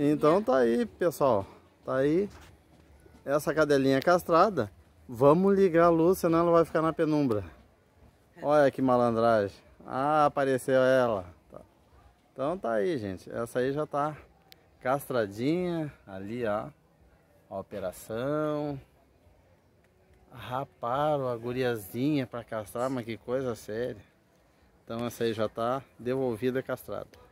Então tá aí, pessoal. Tá aí essa cadelinha castrada. Vamos ligar a luz, senão ela vai ficar na penumbra. Olha que malandragem. Ah, apareceu ela. Tá. Então tá aí, gente. Essa aí já tá castradinha. Ali, ó. A operação. Raparam a guriazinha pra castrar, mas que coisa séria. Então essa aí já tá devolvida castrada.